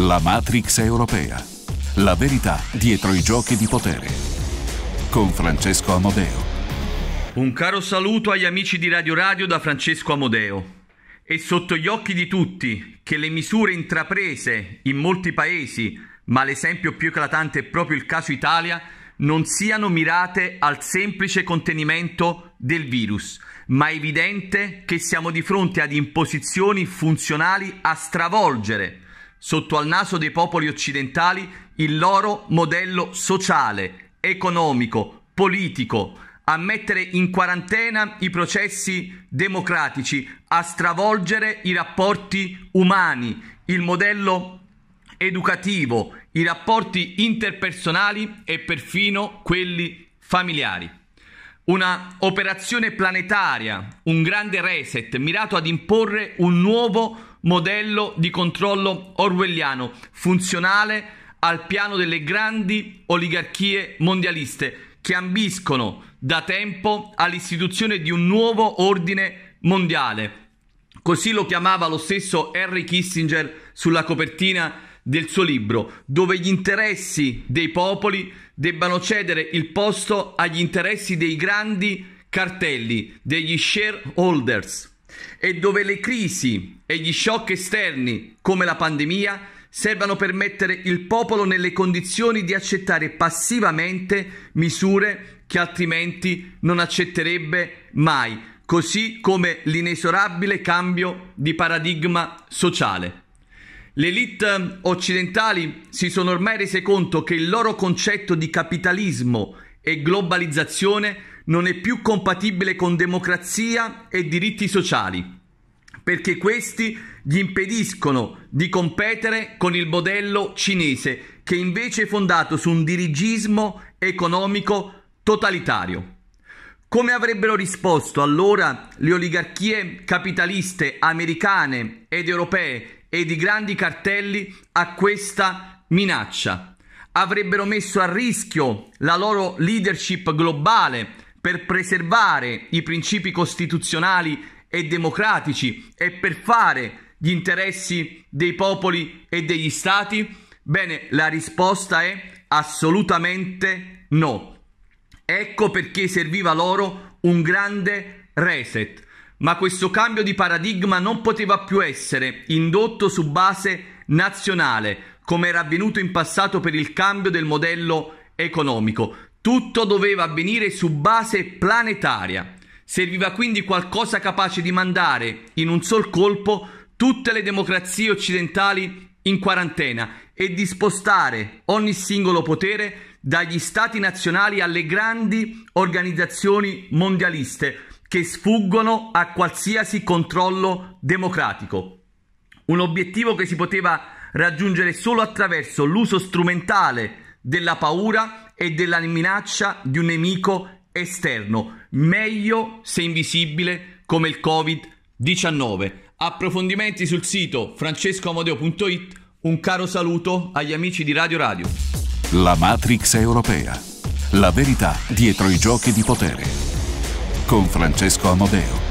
La Matrix europea. La verità dietro i giochi di potere. Con Francesco Amodeo. Un caro saluto agli amici di Radio Radio da Francesco Amodeo. È sotto gli occhi di tutti che le misure intraprese in molti paesi, ma l'esempio più eclatante è proprio il caso Italia, non siano mirate al semplice contenimento del virus, ma è evidente che siamo di fronte ad imposizioni funzionali a stravolgere sotto al naso dei popoli occidentali il loro modello sociale, economico, politico, a mettere in quarantena i processi democratici, a stravolgere i rapporti umani, il modello educativo, i rapporti interpersonali e perfino quelli familiari. Una operazione planetaria, un grande reset mirato ad imporre un nuovo modello di controllo orwelliano, funzionale al piano delle grandi oligarchie mondialiste che ambiscono da tempo all'istituzione di un nuovo ordine mondiale. Così lo chiamava lo stesso Henry Kissinger sulla copertina del suo libro, dove gli interessi dei popoli debbano cedere il posto agli interessi dei grandi cartelli, degli shareholders e dove le crisi e gli shock esterni, come la pandemia, servano per mettere il popolo nelle condizioni di accettare passivamente misure che altrimenti non accetterebbe mai, così come l'inesorabile cambio di paradigma sociale. Le elite occidentali si sono ormai rese conto che il loro concetto di capitalismo e globalizzazione non è più compatibile con democrazia e diritti sociali, perché questi gli impediscono di competere con il modello cinese, che invece è fondato su un dirigismo economico totalitario. Come avrebbero risposto allora le oligarchie capitaliste americane ed europee e di grandi cartelli a questa minaccia? avrebbero messo a rischio la loro leadership globale per preservare i principi costituzionali e democratici e per fare gli interessi dei popoli e degli stati? Bene, la risposta è assolutamente no. Ecco perché serviva loro un grande reset. Ma questo cambio di paradigma non poteva più essere indotto su base nazionale, come era avvenuto in passato per il cambio del modello economico. Tutto doveva avvenire su base planetaria. Serviva quindi qualcosa capace di mandare in un sol colpo tutte le democrazie occidentali in quarantena e di spostare ogni singolo potere dagli stati nazionali alle grandi organizzazioni mondialiste che sfuggono a qualsiasi controllo democratico. Un obiettivo che si poteva raggiungere solo attraverso l'uso strumentale della paura e della minaccia di un nemico esterno, meglio se invisibile come il Covid-19. Approfondimenti sul sito francescoamodeo.it. Un caro saluto agli amici di Radio Radio. La Matrix europea. La verità dietro i giochi di potere. Con Francesco Amodeo.